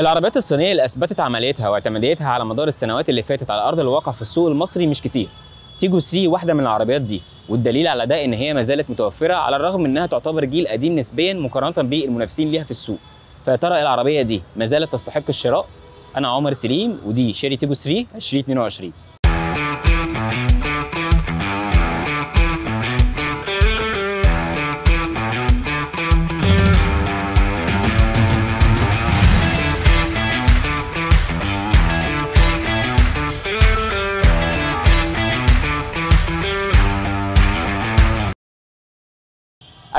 العربيات الصينية اللي أثبتت عمليتها واعتماديتها على مدار السنوات اللي فاتت على أرض الواقع في السوق المصري مش كتير تيجو 3 واحدة من العربيات دي والدليل على ده إن هي ما زالت متوفرة على الرغم إنها تعتبر جيل قديم نسبيا مقارنة بالمنافسين ليها في السوق فيا ترى إيه العربية دي ما زالت تستحق الشراء؟ أنا عمر سليم ودي شاري تيجو 3 2022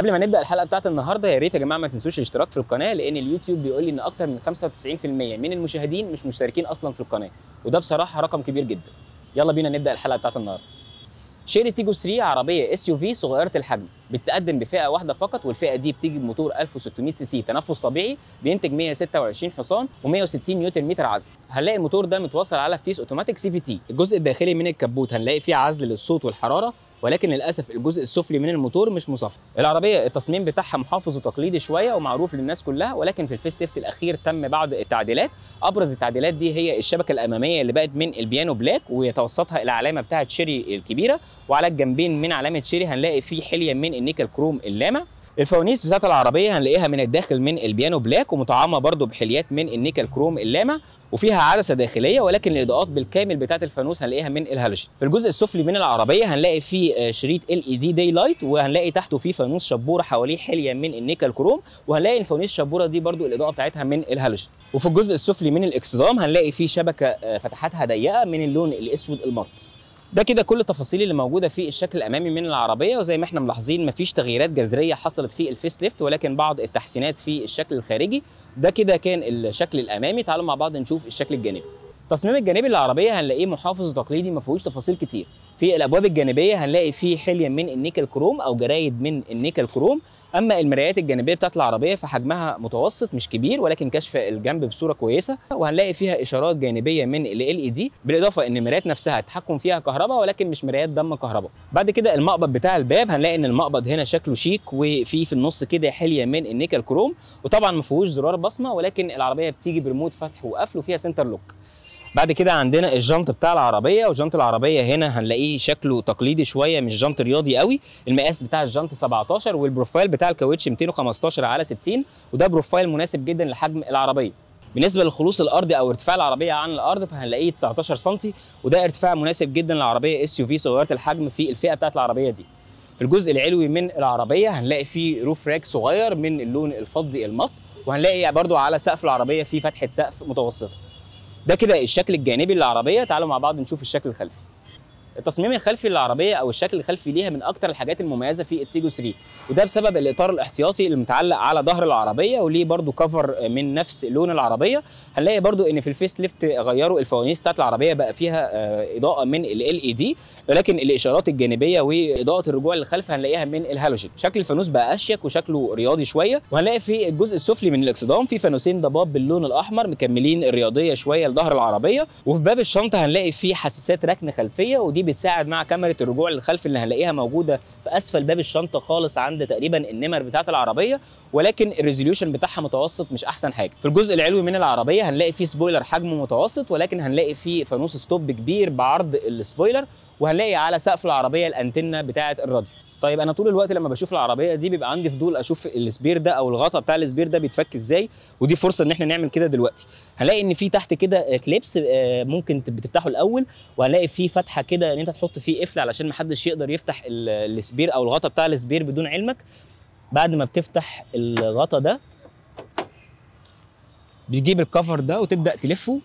قبل ما نبدا الحلقه بتاعت النهارده يا ريت يا جماعه ما تنسوش الاشتراك في القناه لان اليوتيوب بيقول لي ان اكتر من 95% من المشاهدين مش مشتركين اصلا في القناه وده بصراحه رقم كبير جدا يلا بينا نبدا الحلقه بتاعت النهارده شيري تيجو 3 عربيه اس يو في صغيره الحجم بتتقدم بفئه واحده فقط والفئه دي بتيجي بموتور 1600 سي سي تنفس طبيعي بينتج 126 حصان و160 نيوتن متر عزم هنلاقي الموتور ده متوصل على فتيس اوتوماتيك سي في تي الجزء الداخلي من الكبوت هنلاقي فيه عزل للصوت والحراره ولكن للاسف الجزء السفلي من الموتور مش مصفى العربيه التصميم بتاعها محافظ وتقليدي شويه ومعروف للناس كلها ولكن في الفيس ليفت الاخير تم بعض التعديلات ابرز التعديلات دي هي الشبكه الاماميه اللي بقت من البيانو بلاك ويتوسطها العلامه بتاعه شيري الكبيره وعلى الجنبين من علامه شيري هنلاقي في حليه من النيكل كروم اللامع الفوانيس بتاعت العربيه هنلاقيها من الداخل من البيانو بلاك ومطعمه برده بحليات من النيكل كروم اللامع وفيها عدسه داخليه ولكن الاضاءات بالكامل بتاعت الفانوس هنلاقيها من الهالوجين في الجزء السفلي من العربيه هنلاقي فيه آه، شريط ال اي دي داي لايت وهنلاقي تحته فيه فانوس شبوره حواليه حليه من النيكل كروم وهنلاقي الفوانيس الشبوره دي برده الاضاءه بتاعتها من الهالوجين وفي الجزء السفلي من الاكسدام هنلاقي فيه شبكه آه، فتحاتها ضيقه من اللون الاسود المط ده كده كل التفاصيل اللي موجوده في الشكل الامامي من العربيه وزي ما احنا ملاحظين مفيش تغييرات جذريه حصلت في الفيس ليفت ولكن بعض التحسينات في الشكل الخارجي ده كده كان الشكل الامامي تعالوا مع بعض نشوف الشكل الجانبي التصميم الجانبي للعربيه هنلاقيه محافظ وتقليدي ما فيهوش تفاصيل كتير في الابواب الجانبيه هنلاقي فيه حليه من النيكل كروم او جرايد من النيكل كروم اما المرايات الجانبيه بتاعت العربيه فحجمها متوسط مش كبير ولكن كشف الجنب بصوره كويسه وهنلاقي فيها اشارات جانبيه من ال ال اي دي بالاضافه ان المرايات نفسها تحكم فيها كهرباء ولكن مش مرايات ضم كهرباء بعد كده المقبض بتاع الباب هنلاقي ان المقبض هنا شكله شيك وفي في النص كده حليه من النيكل كروم وطبعا ما فيهوش زرار بصمه ولكن العربيه بتيجي بريموت فتح وقفل وفيها سنتر لوك بعد كده عندنا الجنط بتاع العربيه وجنط العربيه هنا هنلاقيه شكله تقليدي شويه مش جنط رياضي قوي المقاس بتاع الجنط 17 والبروفايل بتاع الكاوتش 215 على 60 وده بروفايل مناسب جدا لحجم العربيه بالنسبه للخلوص الارضي او ارتفاع العربيه عن الارض فهنلاقيه 19 سم وده ارتفاع مناسب جدا للعربيه اس يو في صغيره الحجم في الفئه بتاعت العربيه دي في الجزء العلوي من العربيه هنلاقي فيه روف راك صغير من اللون الفضي المط وهنلاقي برضو على سقف العربيه في فتحه سقف متوسطه ده كده الشكل الجانبي للعربيه تعالوا مع بعض نشوف الشكل الخلفي التصميم الخلفي للعربيه او الشكل الخلفي ليها من اكتر الحاجات المميزه في التيجو 3 وده بسبب الاطار الاحتياطي اللي متعلق على ظهر العربيه وليه برضو كفر من نفس لون العربيه هنلاقي برضو ان في الفيس ليفت غيروا الفوانيس بتاعت العربيه بقى فيها آه، اضاءه من ال اي دي ولكن الاشارات الجانبيه واضاءه الرجوع للخلف هنلاقيها من الهالوجين شكل الفانوس بقى اشيك وشكله رياضي شويه وهنلاقي في الجزء السفلي من الاكسدام في فانوسين ضباب باللون الاحمر مكملين الرياضيه شويه لظهر العربيه وفي باب الشنطه هنلاقي في حساسات ركن خلفيه ودي بتساعد مع كاميرا الرجوع للخلف اللي هنلاقيها موجوده في اسفل باب الشنطه خالص عند تقريبا النمر بتاعه العربيه ولكن الريزوليوشن بتاعها متوسط مش احسن حاجه في الجزء العلوي من العربيه هنلاقي فيه سبويلر حجمه متوسط ولكن هنلاقي فيه فانوس ستوب كبير بعرض السبويلر وهنلاقي على سقف العربيه الانتنه بتاعه الراديو طيب انا طول الوقت لما بشوف العربيه دي بيبقى عندي فضول اشوف السبير ده او الغطا بتاع السبير ده بيتفك ازاي ودي فرصه ان احنا نعمل كده دلوقتي هنلاقي ان في تحت كده كليبس آه، ممكن بتفتحه الاول وهنلاقي في فتحه كده ان انت تحط فيه قفل علشان محدش يقدر يفتح السبير او الغطا بتاع السبير بدون علمك بعد ما بتفتح الغطا ده بتجيب الكفر ده وتبدا تلفه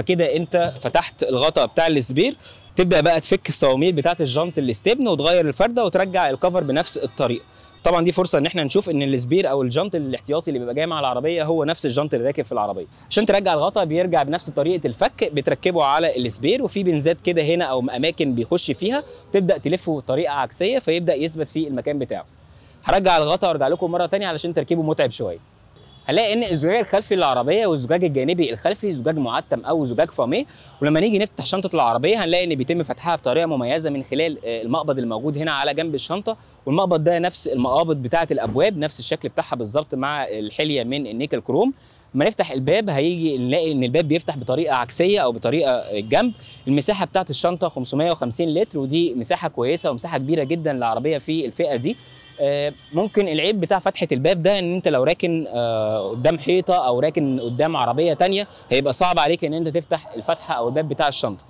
فكده انت فتحت الغطاء بتاع السبير تبدا بقى تفك الصواميل بتاعه الجنط الاستبن وتغير الفرده وترجع الكفر بنفس الطريقه طبعا دي فرصه ان احنا نشوف ان السبير او الجنط الاحتياطي اللي بيبقى جاي مع العربيه هو نفس الجنط اللي راكب في العربيه عشان ترجع الغطاء بيرجع بنفس طريقه الفك بتركبه على السبير وفي بنزات كده هنا او اماكن بيخش فيها تبدا تلفه بطريقه عكسيه فيبدا يثبت في المكان بتاعه هرجع الغطاء وارجع لكم مره ثانيه علشان تركيبه متعب شويه هنلاقي ان الزجاج الخلفي للعربيه والزجاج الجانبي الخلفي زجاج معتم او زجاج فامي ولما نيجي نفتح شنطه العربيه هنلاقي ان بيتم فتحها بطريقه مميزه من خلال آه، المقبض الموجود هنا على جنب الشنطه والمقبض ده نفس المقابض بتاعه الابواب نفس الشكل بتاعها بالظبط مع الحليه من النيكل كروم لما نفتح الباب هيجي نلاقي ان الباب بيفتح بطريقه عكسيه او بطريقه الجنب المساحه بتاعه الشنطه 550 لتر ودي مساحه كويسه ومساحه كبيره جدا للعربيه في الفئه دي آه، ممكن العيب بتاع فتحه الباب ده ان انت لو راكن آه، قدام حيطه او راكن قدام عربيه تانية هيبقى صعب عليك ان انت تفتح الفتحه او الباب بتاع الشنطه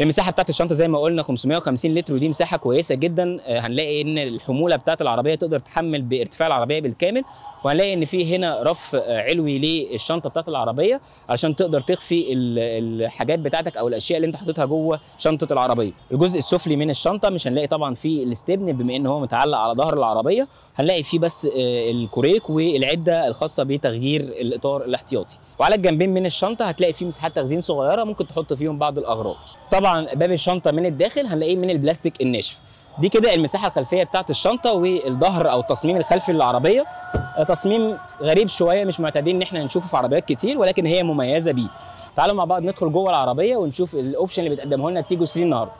المساحه بتاعت الشنطه زي ما قلنا 550 لتر ودي مساحه كويسه جدا آه، هنلاقي ان الحموله بتاعت العربيه تقدر تحمل بارتفاع العربيه بالكامل وهنلاقي ان في هنا رف آه، علوي للشنطه بتاعت العربيه علشان تقدر تخفي الحاجات بتاعتك او الاشياء اللي انت حاططها جوه شنطه العربيه الجزء السفلي من الشنطه مش هنلاقي طبعا فيه الاستبن بما ان هو متعلق على ظهر العربيه هنلاقي فيه بس آه، الكوريك والعده الخاصه بتغيير الاطار الاحتياطي وعلى الجنبين من الشنطه هتلاقي فيه مساحات تخزين صغيره ممكن تحط فيهم بعض الاغراض طبعا طبعا باب الشنطه من الداخل هنلاقيه من البلاستيك الناشف دي كده المساحه الخلفيه بتاعه الشنطه والظهر او التصميم الخلفي للعربيه آه، تصميم غريب شويه مش معتادين ان احنا نشوفه في عربيات كتير ولكن هي مميزه بيه تعالوا مع بعض ندخل جوه العربيه ونشوف الاوبشن اللي بتقدمه لنا تيجو 3 النهارده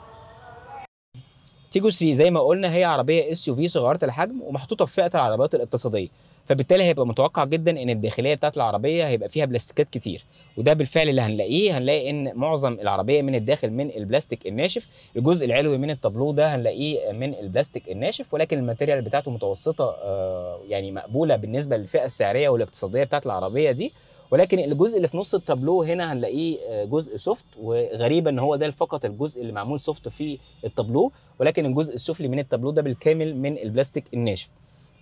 تيجو 3 زي ما قلنا هي عربيه اس يو في صغيره الحجم ومحطوطه في فئه العربيات الاقتصاديه فبالتالي هيبقى متوقع جدا ان الداخليه بتاعت العربيه هيبقى فيها بلاستيكات كتير وده بالفعل اللي هنلاقيه هنلاقي ان معظم العربيه من الداخل من البلاستيك الناشف الجزء العلوي من التابلو ده هنلاقيه من البلاستيك الناشف ولكن الماتيريال بتاعته متوسطه آه، يعني مقبوله بالنسبه للفئه السعريه والاقتصاديه بتاعت العربيه دي ولكن الجزء اللي في نص التابلو هنا هنلاقيه آه، جزء سوفت وغريبه ان هو ده فقط الجزء اللي معمول سوفت في التابلو ولكن الجزء السفلي من التابلو ده بالكامل من البلاستيك الناشف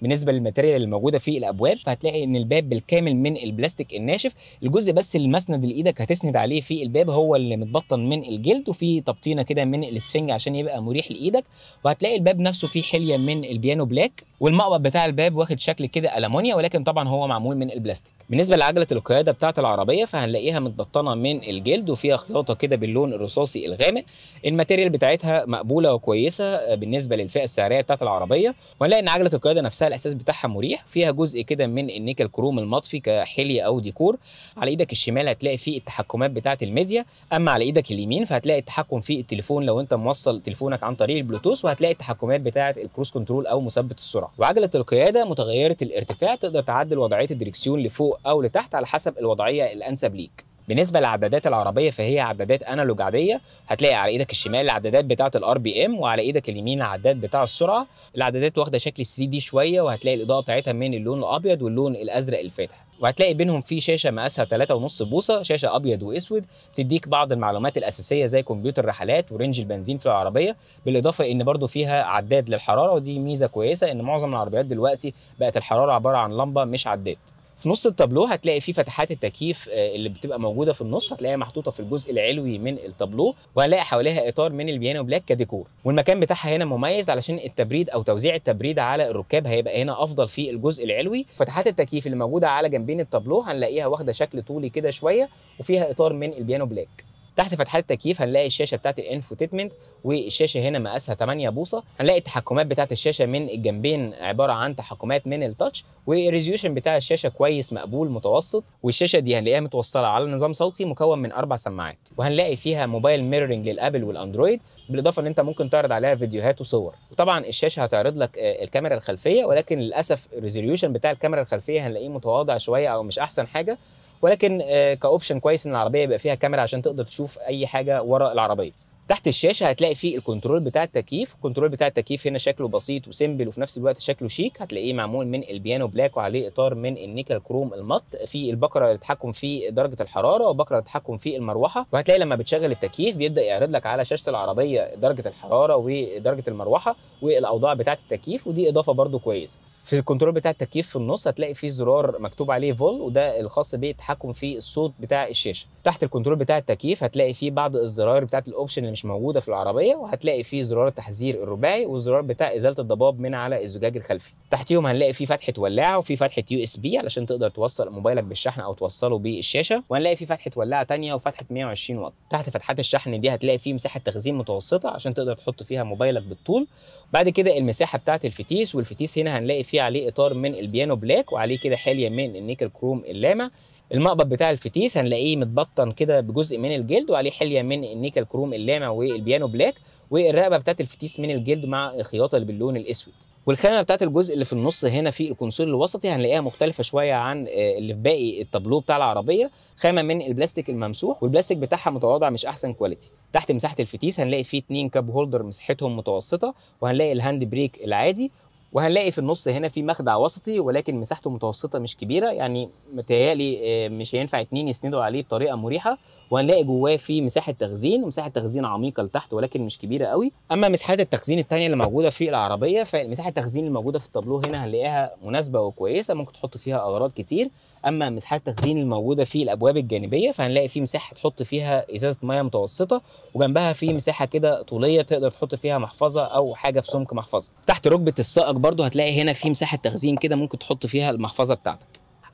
بالنسبه للماتيريال الموجوده في الابواب فهتلاقي ان الباب بالكامل من البلاستيك الناشف الجزء بس المسند اللي ايدك هتسند عليه في الباب هو اللي متبطن من الجلد وفي تبطينه كده من الاسفنج عشان يبقى مريح لايدك وهتلاقي الباب نفسه فيه حليه من البيانو بلاك والمقبض بتاع الباب واخد شكل كده المونيا ولكن طبعا هو معمول من البلاستيك بالنسبه لعجله القياده بتاعه العربيه فهنلاقيها متبطنه من الجلد وفيها خياطه كده باللون الرصاصي الغامق الماتيريال بتاعتها مقبوله وكويسه بالنسبه للفئه السعريه بتاعه العربيه وهنلاقي ان عجله القياده نفسها الاساس بتاعها مريح فيها جزء كده من النيكل كروم المطفي كحليه او ديكور على ايدك الشمال هتلاقي فيه التحكمات بتاعه الميديا اما على ايدك اليمين فهتلاقي التحكم في التليفون لو انت موصل تليفونك عن طريق البلوتوث وهتلاقي التحكمات بتاعه الكروس كنترول او مثبت السرعه وعجلة القيادة متغيرة الارتفاع تقدر تعدل وضعية الدريكسيون لفوق أو لتحت على حسب الوضعية الأنسب ليك بالنسبه للعدادات العربيه فهي عدادات انالوج عاديه هتلاقي على ايدك الشمال العدادات بتاعه الار بي ام وعلى ايدك اليمين العداد بتاع السرعه العدادات واخده شكل 3 دي شويه وهتلاقي الاضاءه بتاعتها من اللون الابيض واللون الازرق الفاتح وهتلاقي بينهم في شاشه مقاسها 3.5 بوصه شاشه ابيض واسود بتديك بعض المعلومات الاساسيه زي كمبيوتر رحلات ورينج البنزين في العربيه بالاضافه ان برضو فيها عداد للحراره ودي ميزه كويسه ان معظم العربيات دلوقتي بقت الحراره عباره عن لمبه مش عداد في نص التابلو هتلاقي فيه فتحات التكييف آه، اللي بتبقى موجوده في النص هتلاقيها محطوطه في الجزء العلوي من التابلو وهنلاقي حواليها اطار من البيانو بلاك كديكور والمكان بتاعها هنا مميز علشان التبريد او توزيع التبريد على الركاب هيبقى هنا افضل في الجزء العلوي فتحات التكييف اللي موجوده على جنبين التابلو هنلاقيها واخده شكل طولي كده شويه وفيها اطار من البيانو بلاك تحت فتحات التكييف هنلاقي الشاشه بتاعت الانفوتيتمنت والشاشه هنا مقاسها 8 بوصه هنلاقي التحكمات بتاعت الشاشه من الجنبين عباره عن تحكمات من التاتش والريزوليوشن بتاع الشاشه كويس مقبول متوسط والشاشه دي هنلاقيها متوصله على نظام صوتي مكون من اربع سماعات وهنلاقي فيها موبايل ميرورنج للابل والاندرويد بالاضافه ان انت ممكن تعرض عليها فيديوهات وصور وطبعا الشاشه هتعرض لك آه، الكاميرا الخلفيه ولكن للاسف الريزوليوشن بتاع الكاميرا الخلفيه هنلاقيه متواضع شويه او مش احسن حاجه ولكن آه، كاوبشن كويس ان العربيه يبقى فيها كاميرا عشان تقدر تشوف اي حاجه ورا العربيه تحت الشاشه هتلاقي فيه الكنترول بتاع التكييف الكنترول بتاع التكييف هنا شكله بسيط وسيمبل وفي نفس الوقت شكله شيك هتلاقيه معمول من البيانو بلاك وعليه اطار من النيكل كروم المط في البكره للتحكم في درجه الحراره وبكره للتحكم في المروحه وهتلاقي لما بتشغل التكييف بيبدا يعرض لك على شاشه العربيه درجه الحراره ودرجه المروحه والاوضاع بتاعه التكييف ودي اضافه برده كويسه في الكنترول بتاع التكييف في النص هتلاقي فيه زرار مكتوب عليه فول وده الخاص بالتحكم في الصوت بتاع الشاشه تحت الكنترول بتاع التكييف هتلاقي فيه بعض الزراير بتاعه الاوبشن مش موجوده في العربيه وهتلاقي فيه زرار التحذير الرباعي والزرار بتاع ازاله الضباب من على الزجاج الخلفي تحتيهم هنلاقي فيه فتحه ولاعه وفي فتحه يو اس بي علشان تقدر توصل موبايلك بالشحن او توصله بالشاشه وهنلاقي فيه فتحه ولاعه ثانيه وفتحه 120 واط تحت فتحات الشحن دي هتلاقي فيه مساحه تخزين متوسطه عشان تقدر تحط فيها موبايلك بالطول بعد كده المساحه بتاعه الفتيس والفتيس هنا هنلاقي فيه عليه اطار من البيانو بلاك وعليه كده حليه من النيكل كروم اللامع المقبض بتاع الفتيس هنلاقيه متبطن كده بجزء من الجلد وعليه حليه من النيكل كروم اللامع الخامه والبيانو بلاك والرقبه بتاعت الفتيس من الجلد مع الخياطه اللي باللون الاسود والخامه بتاعت الجزء اللي في النص هنا في الكونسول الوسطي هنلاقيها مختلفه شويه عن آه، اللي في باقي التابلو بتاع العربيه خامه من البلاستيك الممسوح والبلاستيك بتاعها متواضع مش احسن كواليتي تحت مساحه الفتيس هنلاقي فيه اتنين كاب هولدر مساحتهم متوسطه وهنلاقي الهاند بريك العادي وهنلاقي في النص هنا في مخدع وسطي ولكن مساحته متوسطه مش كبيره يعني متهيألي آه، مش هينفع اتنين يسندوا عليه بطريقه مريحه وهنلاقي جواه في مساحه تخزين ومساحه تخزين عميقه لتحت ولكن مش كبيره قوي اما مساحات التخزين الثانيه اللي موجوده في العربيه فمساحه التخزين الموجوده في التابلو هنا هنلاقيها مناسبه وكويسه ممكن تحط فيها اغراض كتير اما مساحات التخزين الموجوده في الابواب الجانبيه فهنلاقي في مساحه تحط فيها ازازه ميه متوسطه وجنبها في مساحه كده طوليه تقدر تحط فيها محفظه او حاجه في سمك محفظه تحت ركبه السائق برضو هتلاقي هنا في مساحه تخزين كده ممكن تحط فيها المحفظه بتاعتك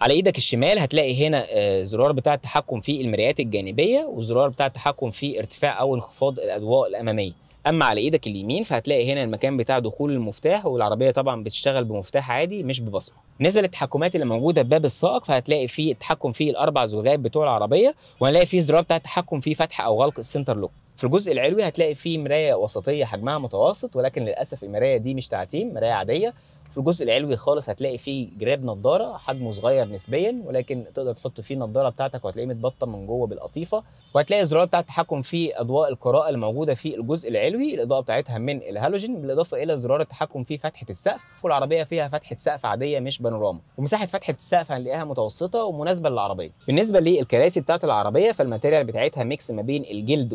على ايدك الشمال هتلاقي هنا آه، زرار بتاع التحكم في المرايات الجانبيه وزرار بتاع التحكم في ارتفاع او انخفاض الاضواء الاماميه اما على ايدك اليمين فهتلاقي هنا المكان بتاع دخول المفتاح والعربيه طبعا بتشتغل بمفتاح عادي مش ببصمه بالنسبه للتحكمات اللي موجوده بباب السائق فهتلاقي فيه التحكم في الاربع زجاج بتوع العربيه وهنلاقي فيه زرار بتاع التحكم في فتح او غلق السنتر لوك في الجزء العلوي هتلاقي فيه مرايه وسطيه حجمها متوسط ولكن للاسف المرايه دي مش تعتيم مرايه عاديه في الجزء العلوي خالص هتلاقي فيه جراب نضاره حجمه صغير نسبيا ولكن تقدر تحط فيه النضاره بتاعتك وهتلاقيه متبطن من جوه بالقطيفه وهتلاقي الزرار بتاع التحكم في اضواء القراءه الموجوده في الجزء العلوي الاضاءه بتاعتها من الهالوجين بالاضافه الى زرار التحكم في فتحه السقف والعربيه فيها فتحه سقف عاديه مش بانوراما ومساحه فتحه السقف هنلاقيها متوسطه ومناسبه للعربيه بالنسبه للكراسي بتاعت العربيه فالماتيريال بتاعتها ميكس ما بين الجلد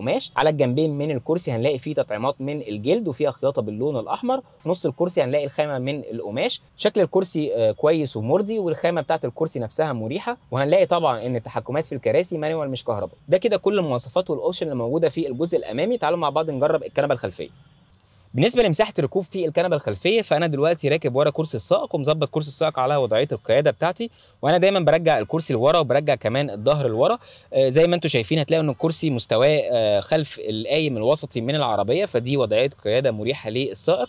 القماش على الجنبين من الكرسي هنلاقي فيه تطعيمات من الجلد وفيها خياطه باللون الاحمر في نص الكرسي هنلاقي الخامه من القماش شكل الكرسي آه، كويس ومرضي والخامه بتاعه الكرسي نفسها مريحه وهنلاقي طبعا ان التحكمات في الكراسي مانوال مش كهرباء ده كده كل المواصفات والاوبشن اللي موجوده في الجزء الامامي تعالوا مع بعض نجرب الكنبه الخلفيه بالنسبه لمساحه الركوب في الكنبه الخلفيه فانا دلوقتي راكب ورا كرسي السائق ومظبط كرسي السائق على وضعيه القياده بتاعتي وانا دايما برجع الكرسي لورا وبرجع كمان الظهر لورا آه، زي ما انتم شايفين هتلاقوا ان الكرسي مستواه آه، خلف القايم الوسطي من العربيه فدي وضعيه قياده مريحه للسائق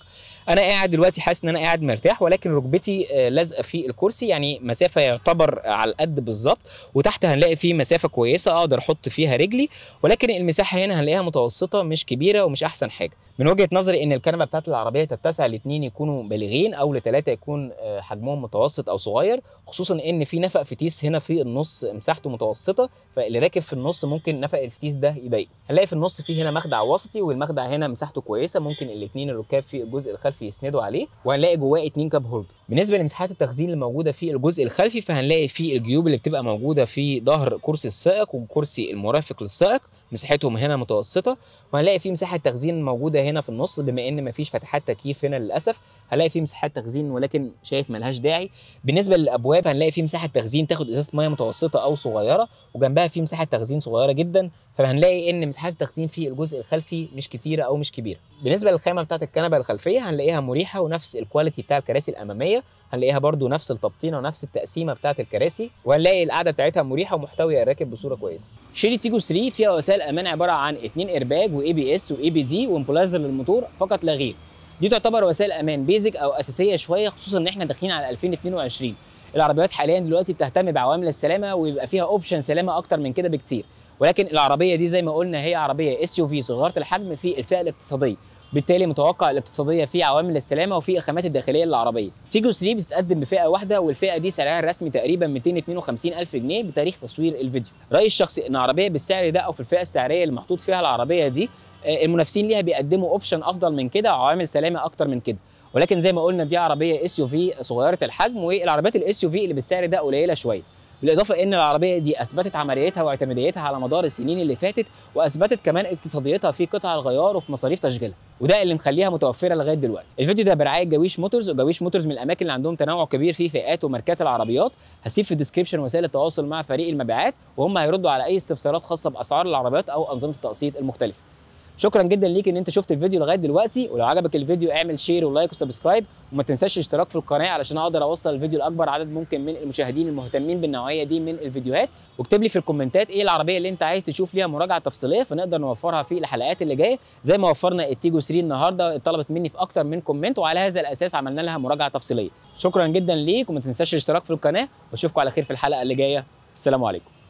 انا قاعد دلوقتي حاسس ان انا قاعد مرتاح ولكن ركبتي آه، لازقه في الكرسي يعني مسافه يعتبر على القد بالظبط وتحت هنلاقي فيه مسافه كويسه اقدر احط فيها رجلي ولكن المساحه هنا هنلاقيها متوسطه مش كبيره ومش احسن حاجه من وجهه نظري ان ان الكنبه بتاعت العربيه تتسع لاثنين يكونوا بالغين او لثلاثه يكون آه، حجمهم متوسط او صغير خصوصا ان في نفق فتيس هنا في النص مساحته متوسطه فاللي راكب في النص ممكن نفق الفتيس ده يضايق هنلاقي في النص في هنا مخدع وسطي والمخدع هنا مساحته كويسه ممكن الاثنين الركاب في الجزء الخلفي يسندوا عليه وهنلاقي جواه اثنين كاب هولد بالنسبه لمساحات التخزين اللي موجوده في الجزء الخلفي فهنلاقي في الجيوب اللي بتبقى موجوده في ظهر كرسي السائق وكرسي المرافق للسائق مساحتهم هنا متوسطه وهنلاقي في مساحه تخزين موجوده هنا في النص بما ان مفيش فتحات تكييف هنا للاسف هنلاقي في مساحات تخزين ولكن شايف ملهاش داعي بالنسبه للابواب هنلاقي في مساحه تخزين تاخد ازازه ميه متوسطه او صغيره وجنبها في مساحه تخزين صغيره جدا فهنلاقي ان مساحات التخزين في الجزء الخلفي مش كتيره او مش كبيره بالنسبه للخامه بتاعه الكنبه الخلفيه هنلاقيها مريحه ونفس الكواليتي بتاع الكراسي الاماميه هنلاقيها برده نفس التبطينه ونفس التقسيمه بتاعه الكراسي وهنلاقي القعده بتاعتها مريحه ومحتويه الراكب بصوره كويسه شيري تيجو 3 فيها وسائل امان عباره عن اثنين ايرباج واي بي اس واي بي دي وامبولايزر للموتور فقط لا غير دي تعتبر وسائل امان بيزك او اساسيه شويه خصوصا ان احنا داخلين على 2022 العربيات حاليا دلوقتي بتهتم بعوامل السلامه ويبقى فيها اوبشن سلامه اكتر من كده بكتير ولكن العربيه دي زي ما قلنا هي عربيه اس يو في صغيره الحجم في الفئه الاقتصاديه بالتالي متوقع الاقتصاديه في عوامل السلامه وفي الخامات الداخليه للعربيه تيجو 3 بتتقدم بفئه واحده والفئه دي سعرها الرسمي تقريبا 252 الف جنيه بتاريخ تصوير الفيديو رايي الشخصي ان عربيه بالسعر ده او في الفئه السعريه اللي محطوط فيها العربيه دي آه، المنافسين ليها بيقدموا اوبشن افضل من كده عوامل سلامه اكتر من كده ولكن زي ما قلنا دي عربيه اس يو في صغيره الحجم والعربيات الاس يو في اللي بالسعر ده قليله شويه بالاضافه ان العربيه دي اثبتت عمليتها واعتماديتها على مدار السنين اللي فاتت واثبتت كمان اقتصاديتها في قطع الغيار وفي مصاريف تشغيلها وده اللي مخليها متوفره لغايه دلوقتي الفيديو ده برعايه جويش موتورز وجويش موتورز من الاماكن اللي عندهم تنوع كبير في فئات وماركات العربيات هسيب في الديسكربشن وسائل التواصل مع فريق المبيعات وهم هيردوا على اي استفسارات خاصه باسعار العربيات او انظمه التقسيط المختلفه شكرا جدا ليك ان انت شفت الفيديو لغايه دلوقتي ولو عجبك الفيديو اعمل شير ولايك وسبسكرايب وما تنساش الاشتراك في القناه علشان اقدر اوصل الفيديو لاكبر عدد ممكن من المشاهدين المهتمين بالنوعيه دي من الفيديوهات واكتب لي في الكومنتات ايه العربيه اللي انت عايز تشوف ليها مراجعه تفصيليه فنقدر نوفرها في الحلقات اللي جايه زي ما وفرنا التيجو 3 النهارده طلبت مني في اكتر من كومنت وعلى هذا الاساس عملنا لها مراجعه تفصيليه شكرا جدا ليك وما تنساش الاشتراك في القناه واشوفكم على خير في الحلقه اللي جايه السلام عليكم